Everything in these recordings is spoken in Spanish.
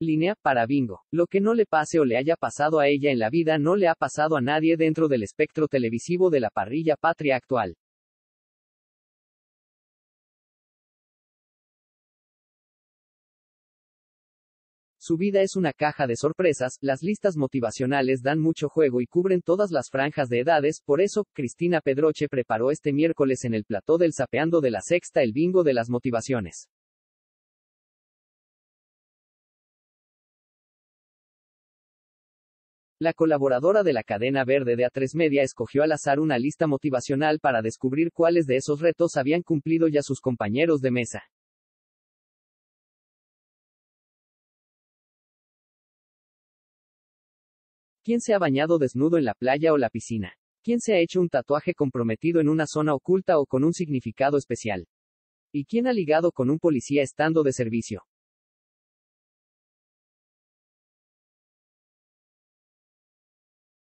Línea para bingo. Lo que no le pase o le haya pasado a ella en la vida no le ha pasado a nadie dentro del espectro televisivo de la parrilla patria actual. Su vida es una caja de sorpresas, las listas motivacionales dan mucho juego y cubren todas las franjas de edades, por eso, Cristina Pedroche preparó este miércoles en el plató del Sapeando de la Sexta el bingo de las motivaciones. La colaboradora de la cadena verde de A3 Media escogió al azar una lista motivacional para descubrir cuáles de esos retos habían cumplido ya sus compañeros de mesa. ¿Quién se ha bañado desnudo en la playa o la piscina? ¿Quién se ha hecho un tatuaje comprometido en una zona oculta o con un significado especial? ¿Y quién ha ligado con un policía estando de servicio?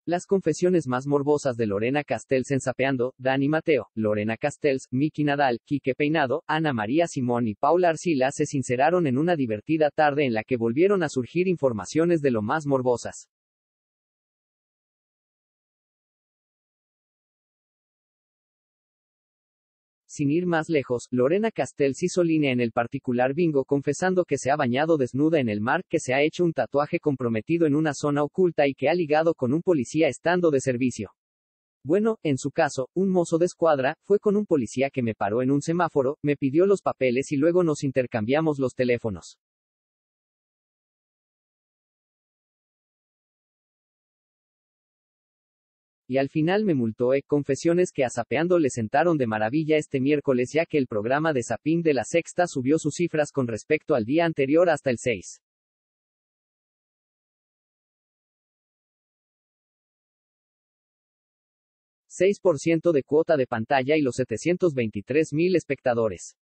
Las confesiones más morbosas de Lorena Castells en Sapeando, Dani Mateo, Lorena Castells, Miki Nadal, Quique Peinado, Ana María Simón y Paula Arcila se sinceraron en una divertida tarde en la que volvieron a surgir informaciones de lo más morbosas. Sin ir más lejos, Lorena hizo línea en el particular bingo confesando que se ha bañado desnuda en el mar, que se ha hecho un tatuaje comprometido en una zona oculta y que ha ligado con un policía estando de servicio. Bueno, en su caso, un mozo de escuadra, fue con un policía que me paró en un semáforo, me pidió los papeles y luego nos intercambiamos los teléfonos. Y al final me multó, eh, confesiones que a Zapeando le sentaron de maravilla este miércoles ya que el programa de Zapin de la Sexta subió sus cifras con respecto al día anterior hasta el 6. ...6% de cuota de pantalla y los 723 mil espectadores.